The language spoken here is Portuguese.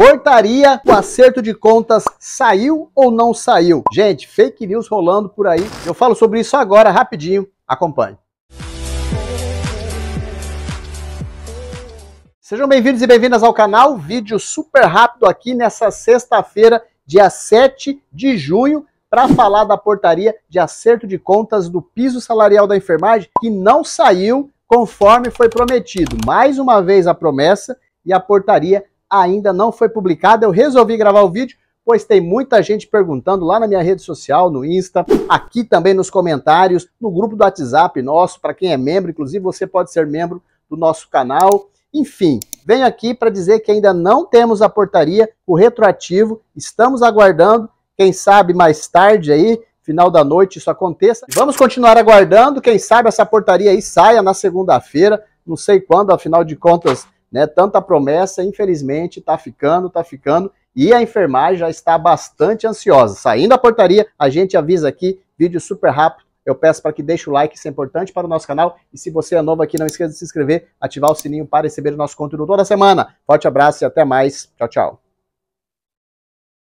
Portaria, o acerto de contas saiu ou não saiu? Gente, fake news rolando por aí. Eu falo sobre isso agora rapidinho. Acompanhe. Sejam bem-vindos e bem-vindas ao canal. Vídeo super rápido aqui nessa sexta-feira, dia 7 de junho, para falar da portaria de acerto de contas do piso salarial da enfermagem que não saiu conforme foi prometido. Mais uma vez a promessa e a portaria ainda não foi publicada. Eu resolvi gravar o vídeo, pois tem muita gente perguntando lá na minha rede social, no Insta, aqui também nos comentários, no grupo do WhatsApp nosso, para quem é membro, inclusive você pode ser membro do nosso canal. Enfim, venho aqui para dizer que ainda não temos a portaria, o retroativo, estamos aguardando, quem sabe mais tarde aí, final da noite isso aconteça. Vamos continuar aguardando, quem sabe essa portaria aí saia na segunda-feira, não sei quando, afinal de contas, né? Tanta promessa, infelizmente, está ficando, está ficando, e a enfermagem já está bastante ansiosa. Saindo da portaria, a gente avisa aqui, vídeo super rápido. Eu peço para que deixe o like, isso é importante para o nosso canal. E se você é novo aqui, não esqueça de se inscrever, ativar o sininho para receber o nosso conteúdo toda semana. Forte abraço e até mais. Tchau, tchau.